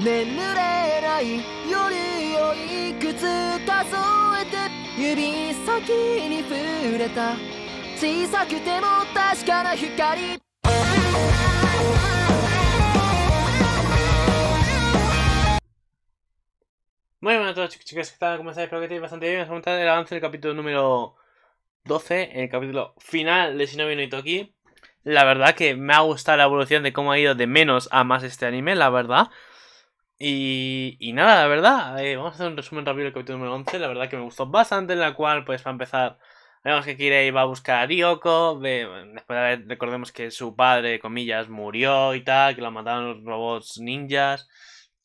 Muy buenas a todos chicos chicas, ¿qué tal? ¿Cómo estáis? Espero que estéis bastante bien. Vamos a el avance del capítulo número 12, el capítulo final de Shinobi no Itoki. La verdad que me ha gustado la evolución de cómo ha ido de menos a más este anime, la verdad. Y, nada, la verdad, eh, vamos a hacer un resumen rápido del capítulo número 11, la verdad que me gustó bastante, en la cual, pues, para empezar, vemos que Kirei va a buscar a Ryoko, después recordemos que su padre, comillas, murió y tal, que lo mataron los robots ninjas,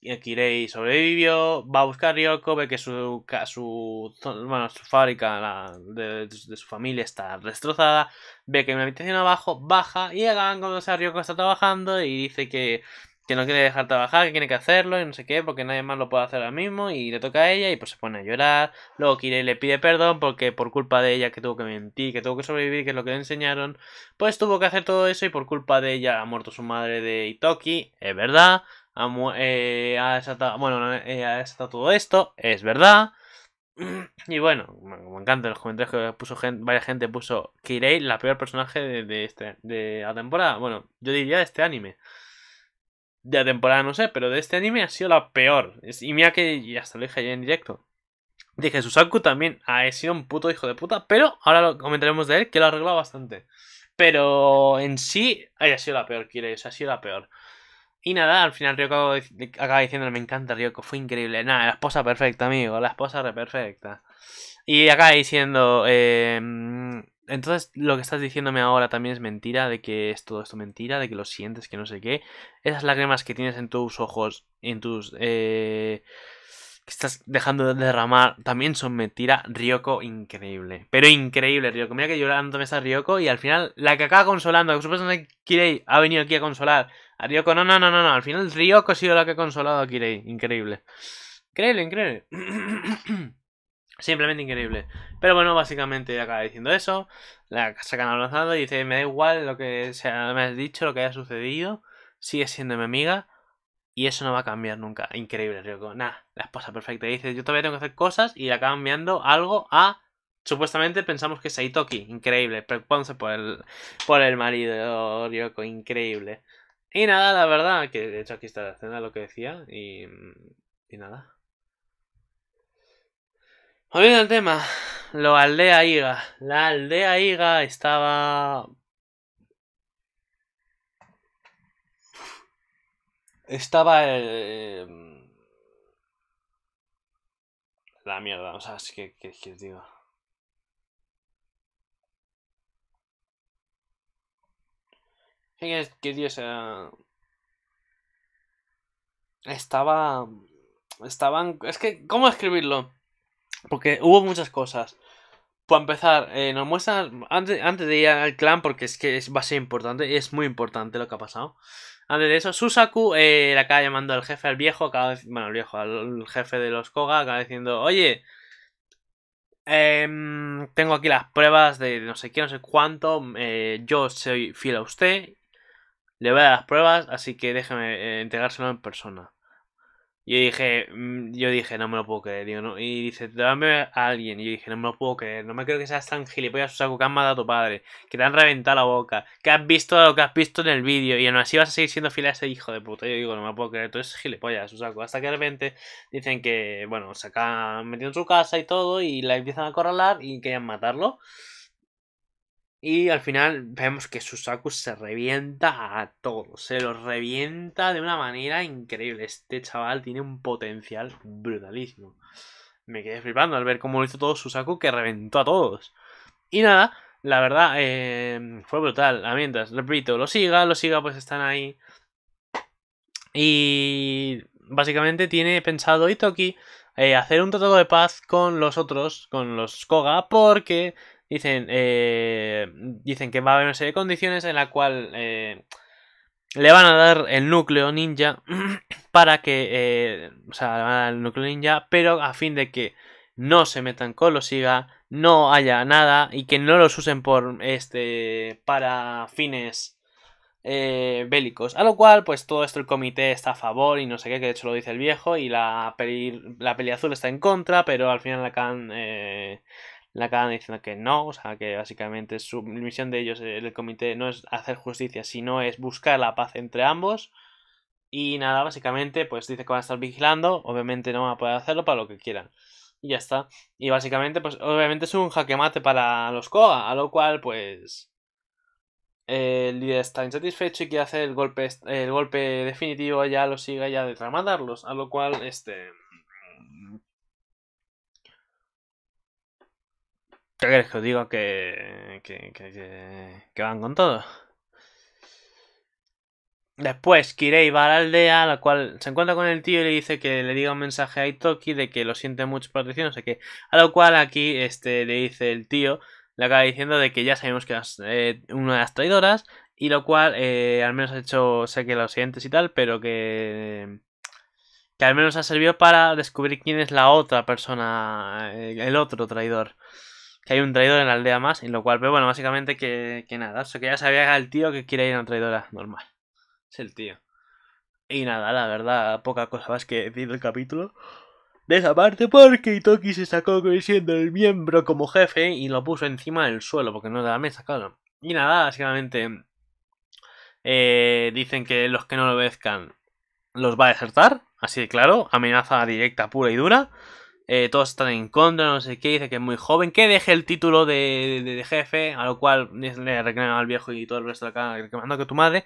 y Kirei sobrevivió, va a buscar a Ryoko, ve que su, su, bueno, su fábrica de, su familia está destrozada, ve que en la habitación abajo baja y cuando sea Ryoko está trabajando y dice que que no quiere dejar trabajar, que tiene que hacerlo y no sé qué, porque nadie más lo puede hacer ahora mismo y le toca a ella y pues se pone a llorar, luego Kirei le pide perdón porque por culpa de ella que tuvo que mentir, que tuvo que sobrevivir, que es lo que le enseñaron, pues tuvo que hacer todo eso y por culpa de ella ha muerto su madre de Itoki, es verdad, ha, eh, desatado, bueno, eh, ha desatado todo esto, es verdad. Y bueno, me encanta los comentarios que puso gente, varias gente puso Kirei, la peor personaje de, este, de la temporada. Bueno, yo diría de este anime de la temporada, no sé, pero de este anime ha sido la peor. y mira que ya hasta lo dije ayer en directo. Dije, Susaku también ha sido un puto hijo de puta, pero ahora lo comentaremos de él, que lo ha arreglado bastante. Pero en sí, ha sido la peor, quieres ha sido la peor. Y nada, al final Ryoko acaba diciendo, me encanta Ryoko, fue increíble. Nada, la esposa perfecta, amigo, la esposa re perfecta. Y acaba diciendo, eh, entonces, lo que estás diciéndome ahora también es mentira, de que es todo esto mentira, de que lo sientes, que no sé qué. Esas lágrimas que tienes en tus ojos, en tus... Eh, que estás dejando de derramar, también son mentira. Ryoko, increíble. Pero increíble, Ryoko. Mira que llorando me está Ryoko y al final la que acaba consolando, que supuestamente Kirei ha venido aquí a consolar. A Ryoko, no, no, no, no, no. Al final Ryoko ha sido la que ha consolado a Kirei. Increíble. Increíble, increíble. Simplemente increíble. Pero bueno, básicamente acaba diciendo eso. La sacan abrazando y dice, me da igual lo que sea, me has dicho, lo que haya sucedido. Sigue siendo mi amiga. Y eso no va a cambiar nunca. Increíble, Ryoko. Nada, la esposa perfecta. dice, yo todavía tengo que hacer cosas y la acaban algo a... Supuestamente pensamos que es Aitoki Increíble. Preocupándose por el, por el marido, Ryoko. Increíble. Y nada, la verdad, que de hecho aquí está la escena, lo que decía. Y, y nada. Volviendo al tema, lo aldea Iga. La aldea Iga estaba... Estaba... Eh, la mierda, o sea, es que, que, que digo. Que, Dios era... Eh? Estaba... Estaban... Es que, ¿cómo escribirlo? Porque hubo muchas cosas. Para empezar, eh, nos muestran antes, antes, de ir al clan, porque es que es, va a ser importante, es muy importante lo que ha pasado. Antes de eso, Susaku eh, le acaba llamando al jefe, al viejo, acaba, bueno, al viejo, al jefe de los Koga, acaba diciendo, oye, em, tengo aquí las pruebas de no sé qué, no sé cuánto, eh, yo soy fiel a usted, le voy a dar las pruebas, así que déjeme eh, entregárselo en persona. Yo dije, mm, yo dije, no me lo puedo creer. Digo, no. Y dice, dame a alguien. Y yo dije, no me lo puedo creer. No me creo que seas tan gilipollas, Susaku, que han matado a tu padre. Que te han reventado la boca. Que has visto lo que has visto en el vídeo. Y aún así vas a seguir siendo fiel a ese hijo de puta. Yo digo, no me lo puedo creer. Tú eres gilipollas, saco Hasta que de repente dicen que, bueno, se acaban metido en su casa y todo. Y la empiezan a corralar y querían matarlo. Y al final vemos que Susaku se revienta a todos. Se los revienta de una manera increíble. Este chaval tiene un potencial brutalísimo. Me quedé flipando al ver cómo lo hizo todo Susaku que reventó a todos. Y nada, la verdad, eh, fue brutal. A mientras, repito, lo siga, lo siga, pues están ahí. Y básicamente tiene pensado Itoki eh, hacer un tratado de paz con los otros, con los Koga, porque Dicen, eh, dicen que va a haber una serie de condiciones en la cual eh, le van a dar el núcleo ninja para que... Eh, o sea, le van a dar el núcleo ninja, pero a fin de que no se metan con los SIGA, no haya nada y que no los usen por este para fines bélicos. A lo cual, pues todo esto el comité está a favor y no sé qué, que de hecho lo dice el viejo, y la peli, la peli azul está en contra, pero al final la can la acaban diciendo que no, o sea que básicamente su misión de ellos, el comité, no es hacer justicia, sino es buscar la paz entre ambos. Y nada, básicamente, pues dice que van a estar vigilando, obviamente no van a poder hacerlo para lo que quieran. Y ya está. Y básicamente, pues obviamente es un jaque mate para los Koga, a lo cual, pues... Eh, el líder está insatisfecho y quiere hacer el golpe, el golpe definitivo, ya lo sigue ya de tramandarlos, a lo cual, este... ¿Qué crees que os digo? que, que, van con todo? Después, Kirei va a la aldea, la cual se encuentra con el tío y le dice que le diga un mensaje a Itoki de que lo siente mucho por la sé A lo cual aquí este, le dice el tío, le acaba diciendo de que ya sabemos que es eh, una de las traidoras, y lo cual eh, al menos ha hecho, sé que los siguientes y tal, pero que, que al menos ha servido para descubrir quién es la otra persona, eh, el otro traidor que hay un traidor en la aldea más, en lo cual, pero bueno, básicamente que, nada, eso que ya sabía el tío que quiere ir a una traidora normal. Es el tío. Y nada, la verdad, poca cosa más que decir del capítulo. De esa parte, porque Itoki se sacó siendo el miembro como jefe y lo puso encima del suelo, porque no de la mesa, claro. Y nada, básicamente eh, dicen que los que no lo obedezcan los va a desertar, así de claro, amenaza directa, pura y dura. Eh, todos están en contra, no sé qué, dice que es muy joven, que deje el título de, jefe, a lo cual le reclaman al viejo y todo el resto de acá, reclamando que tu madre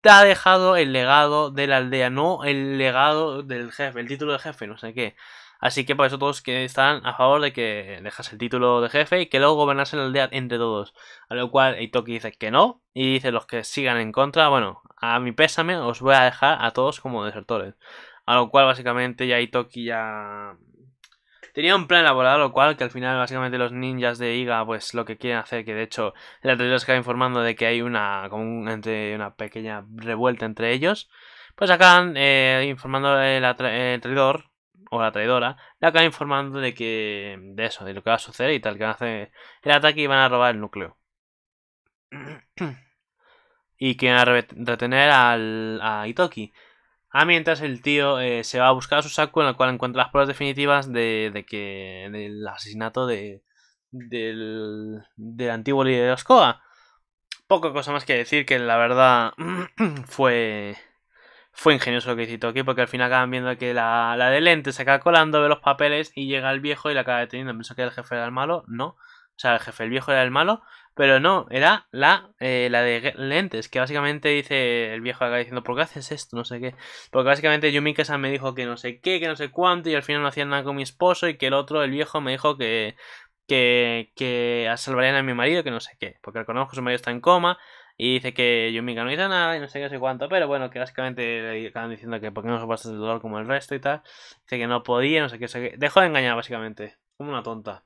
te ha dejado el legado de la aldea, no el legado del jefe, el título de jefe, no sé qué. Así que por eso todos que están a favor de que dejas el título de jefe y que luego en la aldea entre todos. A lo cual Itoki dice que no y dice los que sigan en contra, bueno, a mi pésame os voy a dejar a todos como desertores. A lo cual básicamente ya Itoki ya tenía un plan elaborado, lo cual que al final básicamente los ninjas de Iga pues lo que quieren hacer, que de hecho el traidor se acaba informando de que hay una, entre, una pequeña revuelta entre ellos, pues acaban eh, informando el, traidor o la traidora, le acaban informando de que de eso, de lo que va a suceder y tal, que van a hacer el ataque y van a robar el núcleo. y que van a retener al, a Itoki. Ah, mientras el tío eh, se va a buscar su saco en el cual encuentra las pruebas definitivas de, que del asesinato de, del, del antiguo líder de Oscoa. Poco cosa más que decir que la verdad fue fue ingenioso lo que hizo aquí porque al final acaban viendo que la, la de lente se acaba colando, De los papeles y llega el viejo y la acaba deteniendo. Pensó que el jefe era el malo, no. O sea, el jefe, el viejo era el malo. Pero no, era la, eh, la de lentes, que básicamente dice el viejo acá diciendo, ¿por qué haces esto? No sé qué. Porque básicamente yumika me dijo que no sé qué, que no sé cuánto, y al final no hacían nada con mi esposo, y que el otro, el viejo, me dijo que, que, que salvarían a mi marido, que no sé qué. Porque reconozco que su marido está en coma, y dice que Yumika no hizo nada y no sé qué, no sé cuánto, pero bueno, que básicamente le acaban diciendo que por qué no pasa el dolor como el resto y tal. Dice que no podía, no sé qué, no sé qué. Dejó de engañar, básicamente. Como una tonta.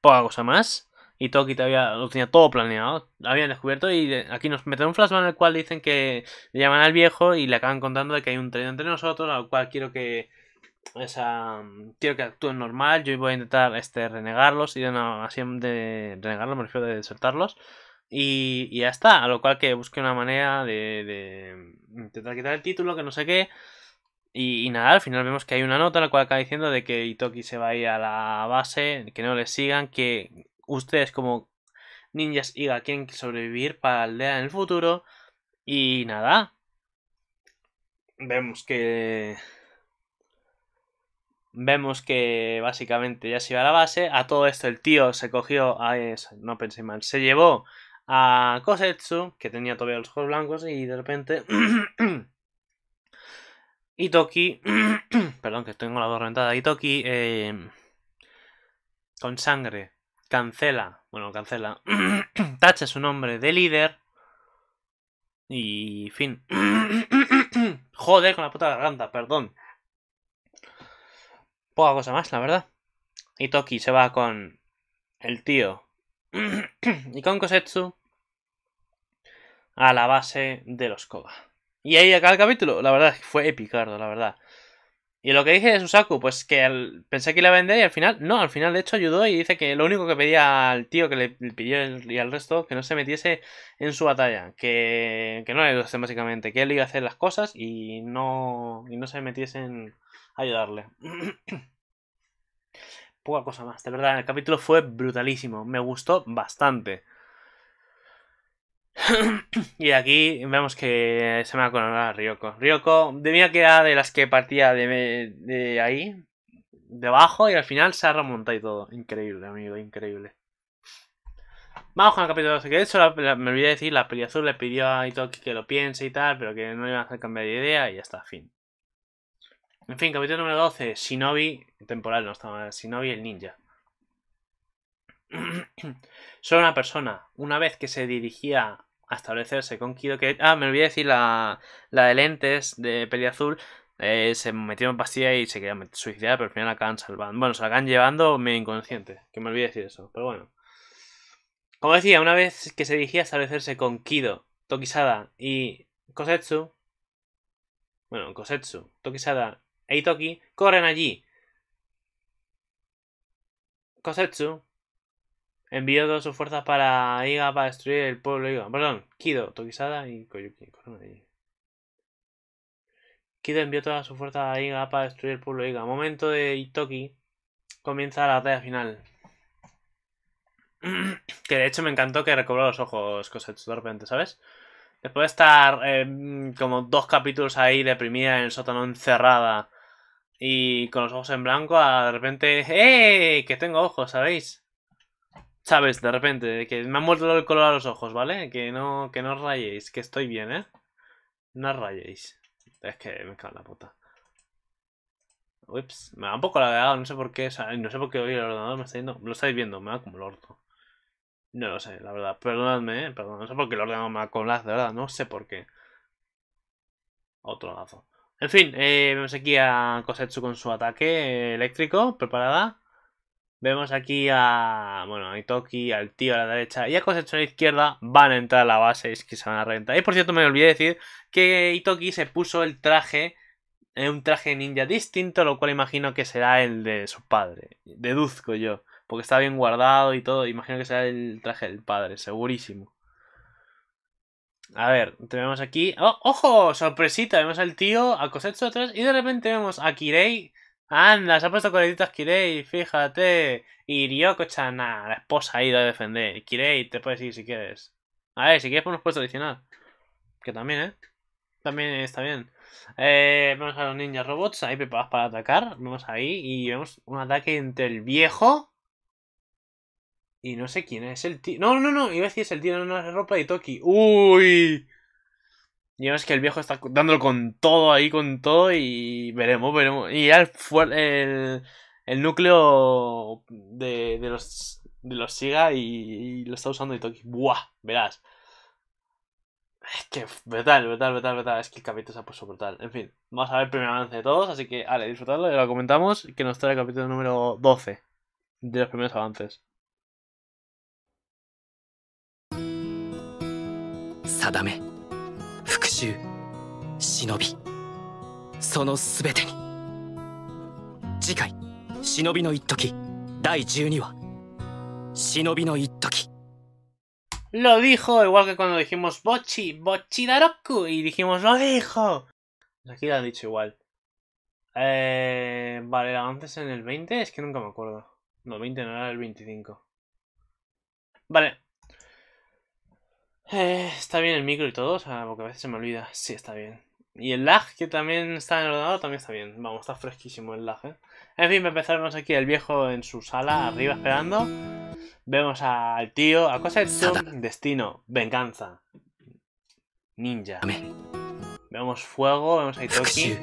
Poca cosa más y Toki todavía lo tenía todo planeado. habían descubierto y aquí nos meten un flashback en el cual dicen que le llaman al viejo y le acaban contando de que hay un tren entre nosotros, al cual quiero que esa quiero que actúen normal, yo voy a intentar este renegarlos y de así de renegarlos, me refiero de desertarlos. Y, ya está, a lo cual que busque una manera de, intentar quitar el título, que no sé qué. Y, y, nada, al final vemos que hay una nota en la cual acaba diciendo de que Itoki se va a ir a la base, que no le sigan, que ustedes como ninjas Iga quieren sobrevivir para la aldea en el futuro. Y nada. Vemos que. Vemos que básicamente ya se iba a la base. A todo esto el tío se cogió a. No pensé mal. Se llevó a Kosetsu, que tenía todavía los ojos blancos, y de repente. Itoki. perdón, que tengo la voz reventada. Itoki. Eh, con sangre Cancela, bueno, cancela. Tacha su nombre de líder. Y fin. Joder, con la puta garganta, perdón. Poca cosa más, la verdad. Y Toki se va con el tío. y con Kosetsu a la base de los Koga. Y ahí acaba el capítulo. La verdad fue epicardo, la verdad. Y lo que dije de Susaku, pues que pensé que iba a vender y al final, no, al final de hecho ayudó y dice que lo único que pedía al tío que le, pidió y al resto, que no se metiese en su batalla, que, que no le ayudasen básicamente, que él iba a hacer las cosas y no, y no se metiesen a ayudarle. Poca cosa más, de verdad, el capítulo fue brutalísimo, me gustó bastante. y aquí vemos que se me ha coronado a Ryoko. Ryoko debía que era de las que partía de, ahí, debajo, y al final se ha remontado y todo. Increíble, amigo, increíble. Vamos con el capítulo 12, que de hecho me olvidé decir, la azul le pidió a Itoki que lo piense y tal, pero que no iba a hacer cambiar de idea y ya está, fin. En fin, capítulo número 12, Shinobi, temporal no está mal, Shinobi el ninja. Solo una persona, una vez que se dirigía a establecerse con Kido, que... Ah, me olvidé decir la, de lentes de peli azul. Eh, se metió en pastilla y se quería suicidar, pero al final la acaban salvando. Bueno, se la acaban llevando medio inconsciente, que me olvidé decir eso, pero bueno. Como decía, una vez que se dirigía a establecerse con Kido, Tokisada y Kosetsu, bueno, Kosetsu, Tokisada e Itoki corren allí. Kosetsu envió todas sus fuerzas para Iga para destruir el pueblo Iga. Perdón, Kido, Tokisada y Koyuki. Kido envió todas sus fuerzas a Iga para destruir el pueblo Iga. Momento de Itoki. Comienza la batalla final. que de hecho me encantó que recobró los ojos cosas de repente, ¿sabes? Después de estar em, como dos capítulos ahí deprimida en el sótano encerrada y con los ojos en blanco, de repente, ¡eh! Que tengo ojos, ¿sabéis? ¿Sabes? De repente, que me ha muerto el color a los ojos, ¿vale? Que no, que no rayéis, que estoy bien, ¿eh? No rayéis. Es que me cago en la puta. Ups, me da un poco lagado, no sé por qué. O sea, no sé por qué hoy el ordenador me está yendo. Lo estáis viendo, me va como el orto. No lo sé, la verdad. Perdonadme, ¿eh? Perdón, no sé por qué el ordenador me ha con de verdad. No sé por qué. Otro lazo. En fin, eh, vemos aquí a Kosetsu con su ataque eléctrico, preparada. Vemos aquí a, bueno, a Itoki, al tío a la derecha y a Cosecho a la izquierda. Van a entrar a la base, y es que se van a reventar. Y por cierto, me olvidé decir que Itoki se puso el traje, eh, un traje ninja distinto, lo cual imagino que será el de su padre. Deduzco yo, porque está bien guardado y todo. Imagino que será el traje del padre, segurísimo. A ver, tenemos aquí. Oh, ¡Ojo! ¡Sorpresita! Vemos al tío, a cosecho atrás y de repente vemos a Kirei Anda, se ha puesto coletitas Kirei, fíjate. Y ryoko la esposa ha ido a defender. Kirei, te puedes ir si quieres. A ver, si quieres por puesto adicional. Que también, ¿eh? También está bien. Eh, Vamos a los ninja robots ahí preparados para atacar. Vamos ahí y vemos un ataque entre el viejo y no sé quién es el tío. No, no, no, iba a decir es el tío, no, una ropa y Toki. ¡Uy! es que el viejo está dándolo con todo ahí, con todo y veremos, veremos. Y ya el, el, núcleo de, de, los, de los SIGA y, lo está usando Itoki. ¡Buah! Verás. Es que brutal, brutal, brutal, Es que el capítulo se ha puesto brutal. En fin, vamos a ver el primer avance de todos, así que, vale, disfrutadlo y lo comentamos, que nos trae el capítulo número 12 de los primeros avances. Sadame. 復讐忍びその全てに次回「忍びの一時第12話「忍びの一時 Lo dijo, igual que cuando dijimos Bochi, Bochi Daroku, y dijimos lo dijo. Aquí lo han dicho igual. Eh, vale, antes en el 20, es que nunca me acuerdo. No, 20 no era el 25. Vale, Eh, está bien el micro y todo, o sea, porque a veces se me olvida. Sí, está bien. Y el lag que también está en el ordenador también está bien. Vamos, está fresquísimo el lag, ¿eh? En fin, empezaremos aquí el viejo en su sala, arriba esperando. Vemos al tío, a cosa de destino, venganza, ninja. Vemos fuego, vemos a Itoki.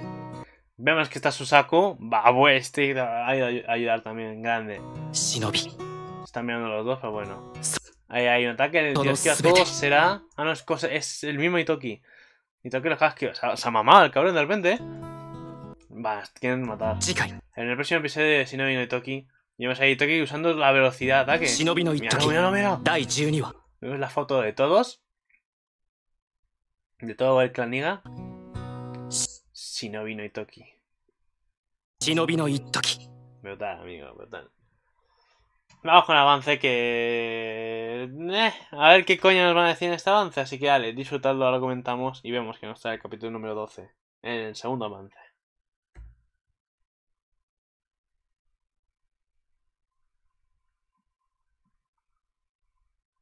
Vemos que está Susaku. Va, este ha a ayudar también, grande. Están mirando los dos, pero bueno. Ahí hay un ataque de Dios a todos será. Ah, no, es, el mismo Itoki. Itoki los ha se ha mamado el cabrón de repente. Eh. Va, quieren matar. En el próximo episodio de Shinobi no Itoki, llevas a Itoki usando la velocidad de ataque. Shinobi no Itoki. Mira, mira, Vemos la foto de todos. De todo el clan Niga. Shinobi no Itoki. Shinobi no Itoki. Brutal, amigo, brutal. Vamos con el avance que... Eh, a ver qué coño nos van a decir en este avance, así que dale, disfrutadlo, ahora comentamos y vemos que nos trae el capítulo número 12, en el segundo avance.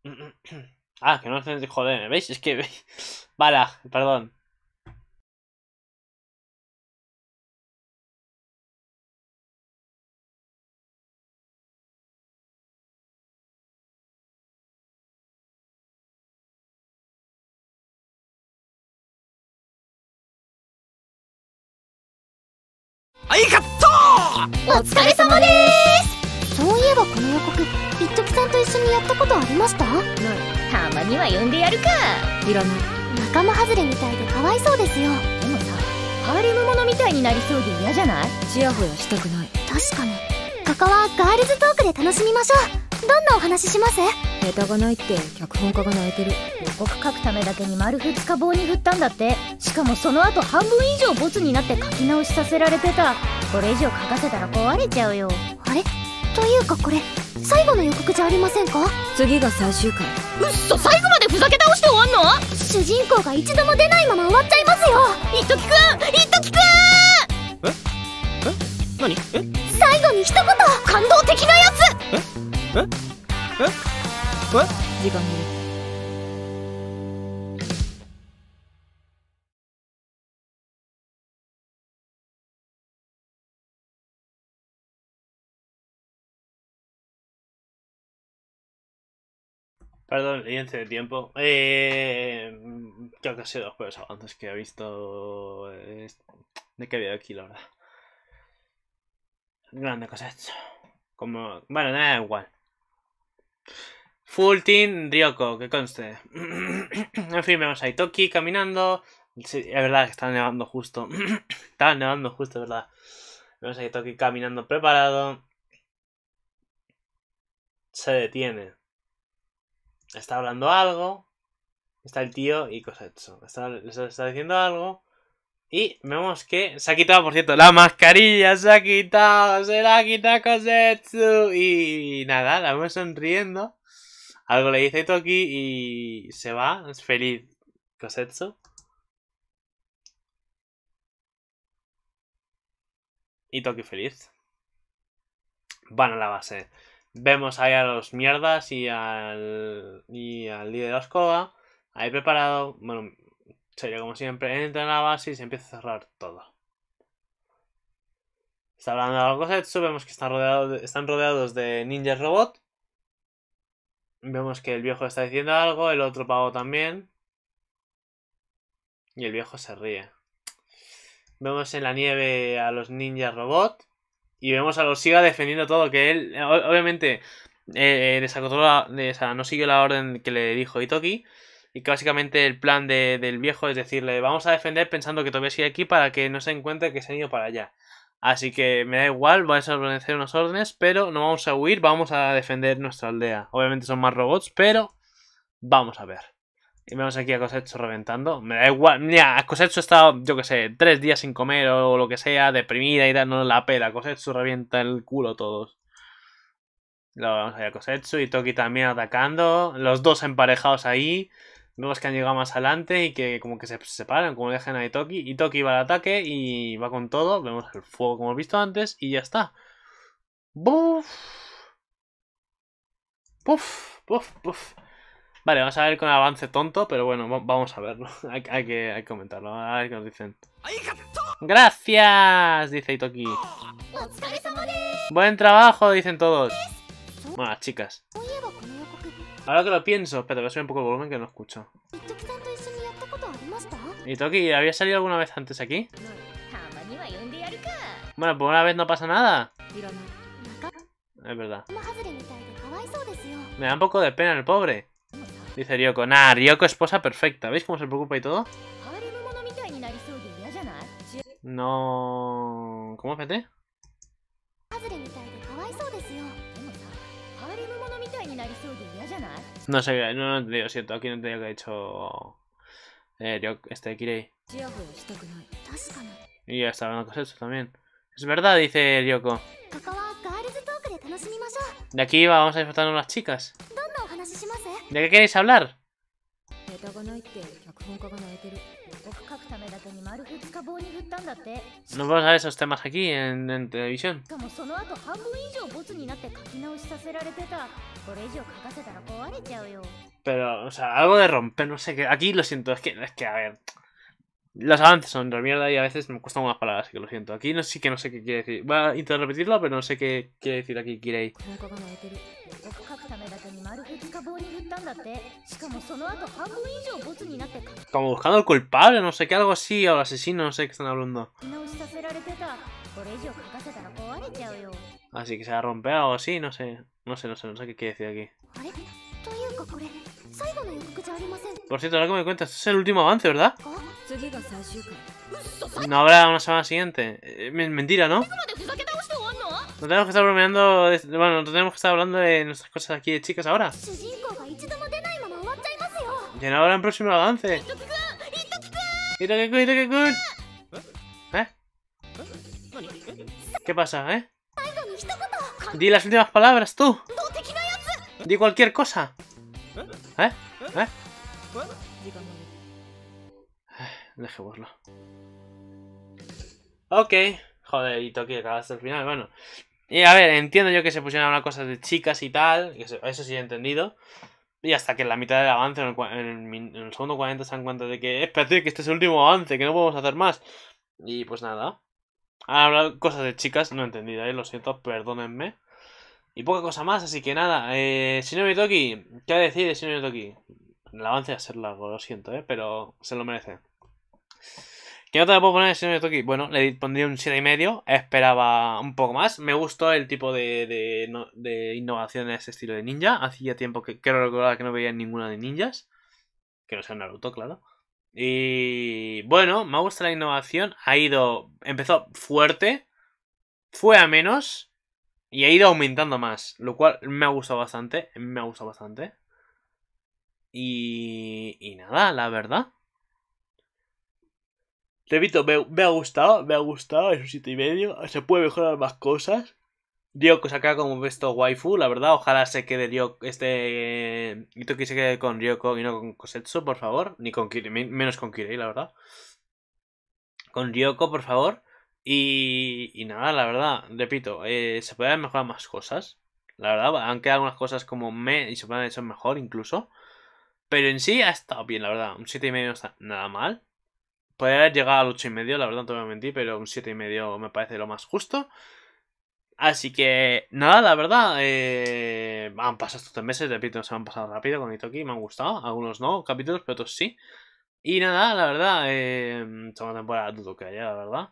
Ah, que no os joder, ¿veis? Es que... bala perdón. あいかったお疲れ様ですそういえばこの予告一時さんと一緒にやったことありましたうんたまには呼んでやるかいらない仲間外れみたいでかわいそうですよでもさハーレムものみたいになりそうで嫌じゃないちやほやしたくない確かにここはガールズトークで楽しみましょうどんなお話しますネタがないって脚本家が泣いてる予告書くためだけに丸2日棒に振ったんだってしかもその後半分以上ボツになって書き直しさせられてたこれ以上書かせたら壊れちゃうよあれというかこれ最後の予告じゃありませんか次が最終回うっそ最後までふざけ倒して終わんの主人公が一度も出ないまま終わっちゃいますよ一きくん Perdón, lienzo de tiempo. Eh, yo que sido los juegos avances que he visto. Eh, de que había aquí, la verdad. Grande cosa Como. Bueno, nada, igual. Full Team Ryoko, que conste. en fin, vemos a Itoki caminando. es verdad que está nevando justo. está nevando justo, es verdad. Vemos a Itoki caminando preparado. Se detiene. Está hablando algo. Está el tío y Cosetsu. Está, está diciendo algo. Y vemos que se ha quitado, por cierto, la mascarilla. Se ha quitado, se la ha quitado Y nada, la vemos sonriendo. Algo le dice Toki y se va, es feliz Kosetsu. Y Toki feliz. Van a la base. Vemos ahí a los mierdas y al, al líder de la escoba. Ahí preparado. Bueno, sería como siempre. Entra a la base y se empieza a cerrar todo. Está hablando de Vemos que están rodeados, están rodeados de ninjas robot. Vemos que el viejo está diciendo algo, el otro pavo también. Y el viejo se ríe. Vemos en la nieve a los ninjas robot. Y vemos a los Siga defendiendo todo. Que él, eh, obviamente, eh, eh no siguió la orden que le dijo Itoki. Y que básicamente el plan del viejo es decirle, vamos a defender pensando que todavía sigue aquí para que no se encuentre que se han ido para allá. Así que me da igual, vais a obedecer unas órdenes, pero no vamos a huir, vamos a defender nuestra aldea. Obviamente son más robots, pero vamos a ver. Y vemos aquí a Cosecho reventando. Me da igual. Mira, Cosecho está, yo que sé, tres días sin comer o lo que sea, deprimida y dando la pela. Cosecho revienta el culo todos. Luego vamos a ver a Cosecho y Toki también atacando. Los dos emparejados ahí. Vemos que han llegado más adelante y que como que se separan, como dejan a Itoki. Itoki va al ataque y va con todo. Vemos el fuego como hemos visto antes y ya está. ¡Buf! ¡Puf! Vale, vamos a ver con el avance tonto, pero bueno, vamos a verlo. hay, que, comentarlo, a ver qué nos dicen. ¡Gracias! Dice Itoki. Oh, Buen trabajo, dicen todos. Buenas chicas. Ahora que lo pienso, Espera, voy a subir un poco el volumen que no escucho. ¿Y Toki, había salido alguna vez antes aquí? Bueno, pues una vez no pasa nada. Es verdad. Me da un poco de pena el pobre. Dice Ryoko. Nah, Ryoko esposa perfecta. ¿Veis cómo se preocupa y todo? No... ¿Cómo, vete no sé, no, lo he he entendido siento, aquí no tenía que ha hecho. Eh, yo, este Kirei. Y ya estaba en eso también. Es verdad, dice Ryoko. De aquí vamos a disfrutar a las chicas. ¿De qué queréis hablar? No vas a esos temas aquí en, en televisión. Pero, o sea, algo de romper, no sé qué. Aquí lo siento, es que, es que a ver. Las avances son de mierda y a veces me cuesta unas palabras, así que lo siento. Aquí no sí que no sé qué quiere decir. Voy a intentar repetirlo, pero no sé qué quiere decir aquí Kirei. Como buscando al culpable, no sé qué, algo así, o al asesino, no sé qué están hablando. Así que se ha rompido o así, no sé. No sé, no sé, no sé qué quiere decir aquí. Por cierto, ahora que me cuentas, este es el último avance, ¿verdad? ¿No habrá una semana siguiente? Eh, mentira, ¿no? No tenemos que estar bromeando. bueno, no tenemos que estar hablando de nuestras cosas aquí de chicas ahora. Ya no habrá un próximo avance. ¿Eh? ¿Qué pasa, eh? Di las últimas palabras, tú. Di cualquier cosa. ¿Eh? dejémoslo. Ok. Joder, y Toki hasta el final, bueno. Y a ver, entiendo yo que se pusieron a hablar cosas de chicas y tal. Eso sí he entendido. Y hasta que en la mitad del avance, en el, segundo 40, se dan cuenta de que, eh, espero que este es el último avance, que no podemos hacer más. Y pues nada. Han hablado cosas de chicas, no he entendido, ¿eh? lo siento, perdónenme. Y poca cosa más, así que nada. Eh, no Toki, ¿qué decir de Shinobi Toki? El avance va a ser largo, lo siento, ¿eh? pero se lo merece. ¿Qué otra le puedo poner el señor Toki? Bueno, le pondría un 7,5. Esperaba un poco más. Me gustó el tipo de, de, de innovación estilo de ninja. Hacía tiempo que quiero recordar que no veía ninguna de ninjas. Que no sea Naruto, claro. Y bueno, me gusta la innovación. Ha ido. Empezó fuerte. Fue a menos. Y ha ido aumentando más. Lo cual me ha gustado bastante. Me ha gustado bastante. Y. Y nada, la verdad. Repito, me, ha gustado, me ha gustado, es un sitio y medio. Se puede mejorar más cosas. Ryoko saca como esto waifu, la verdad. Ojalá se quede Ryoko, este. y eh, que se quede con Ryoko y no con Kosetsu, por favor. Ni con Kirei, menos con Kirei, la verdad. Con Ryoko, por favor. Y, y nada, la verdad, repito, eh, se pueden mejorar más cosas. La verdad, han quedado algunas cosas como me y se pueden hacer mejor incluso. Pero en sí ha estado bien, la verdad. Un 7,5 no está nada mal. Podría haber llegado al 8 y medio, la verdad no te voy a pero un 7 y medio me parece lo más justo. Así que, nada, la verdad, eh, han pasado estos tres meses, repito, se han pasado rápido con Itoki, me han gustado, algunos no, capítulos, pero otros sí. Y nada, la verdad, eh, temporada dudo que haya, la verdad.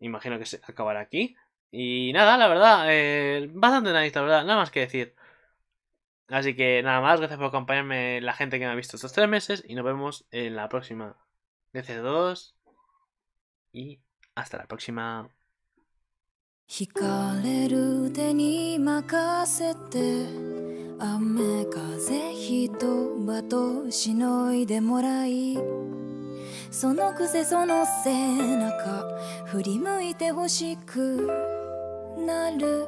Imagino que se acabará aquí. Y nada, la verdad, eh, bastante analista, la verdad, nada más que decir. Así que nada más, gracias por acompañarme la gente que me ha visto estos tres meses y nos vemos en la próxima. DC2 y hasta la próxima. 惹かれる手に任せて雨風ひとばとしのいでもらいそのくせその背中振り向いてほしくなる